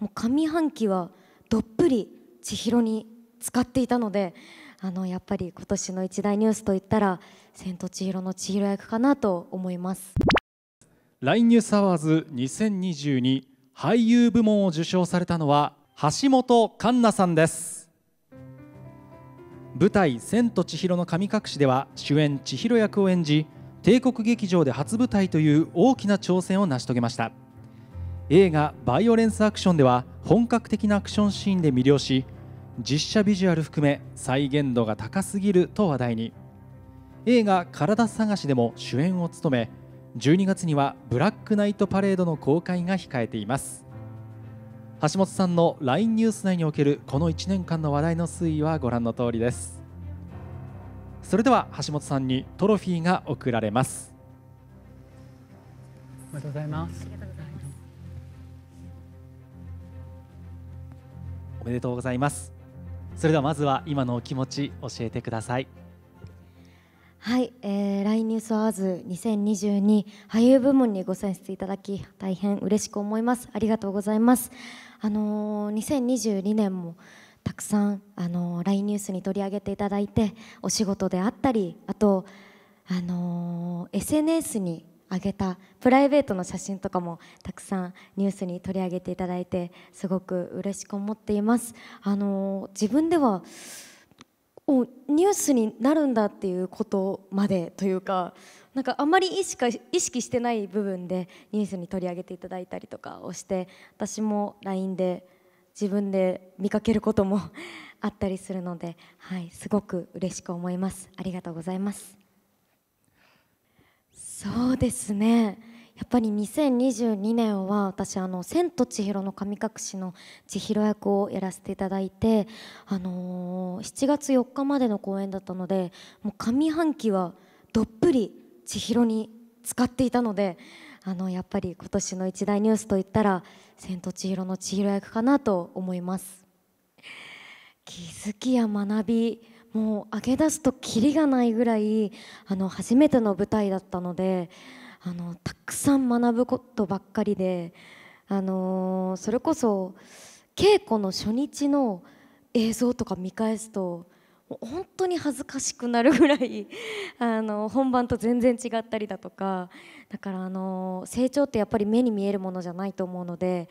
もう上半期はどっぷり千尋に使っていたのであのやっぱり今年の一大ニュースといったら「千と千尋の千尋役」かなと思います LINE ニュースアワーズ2022俳優部門を受賞されたのは橋本環奈さんです舞台「千と千尋の神隠し」では主演千尋役を演じ帝国劇場で初舞台という大きな挑戦を成し遂げました。映画「バイオレンスアクション」では本格的なアクションシーンで魅了し実写ビジュアル含め再現度が高すぎると話題に映画「体探し」でも主演を務め12月には「ブラックナイトパレード」の公開が控えています橋本さんの LINE ニュース内におけるこの1年間の話題の推移はご覧の通りですそれでは橋本さんにトロフィーが贈られますおめでとうございますおめでとうございますそれではまずは今のお気持ち教えてくださいはい、えー、LINE ニュースアワーズ2022俳優部門にご選出いただき大変嬉しく思いますありがとうございますあのー、2022年もたくさん、あのー、LINE ニュースに取り上げていただいてお仕事であったりあと、あのー、SNS にあげたプライベートの写真とかもたくさんニュースに取り上げていただいてすごく嬉しく思っています。あの自分ではニュースになるんだっていうことまでというかなんかあんまり意識意識してない部分でニュースに取り上げていただいたりとかをして私も LINE で自分で見かけることも あったりするので、はい、すごく嬉しく思いますありがとうございますそうですねやっぱり2022年は私あの「千と千尋の神隠し」の千尋役をやらせていただいて、あのー、7月4日までの公演だったのでもう上半期はどっぷり千尋に使っていたのであのやっぱり今年の一大ニュースといったら「千と千尋の千尋役」かなと思います。気づきや学びもう上げ出すとキリがないぐらいあの初めての舞台だったのであのたくさん学ぶことばっかりで、あのそれこそ稽古の初日の映像とか見返すと本当に恥ずかしくなるぐらい あの本番と全然違ったりだとかだから、あの成長ってやっぱり目に見えるものじゃないと思うので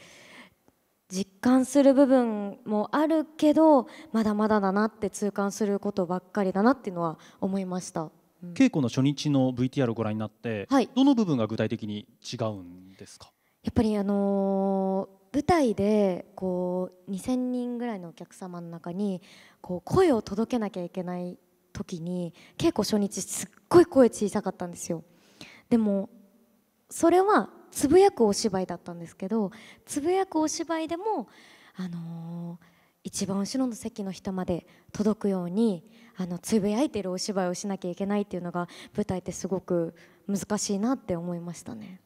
実感する部分もあるけどまだまだだなって痛感することばっかりだなっていうのは思いました。うん、稽古の初日の VTR をご覧になって、はい、どの部分が具体的に違うんですかやっぱり、あのー、舞台でこう2,000人ぐらいのお客様の中にこう声を届けなきゃいけない時に稽古初日すっごい声小さかったんですよ。でもそれはつぶやくお芝居だったんですけどつぶやくお芝居でも、あのー、一番後ろの席の人まで届くようにあのつぶやいてるお芝居をしなきゃいけないっていうのが舞台ってすごく難しいなって思いましたね。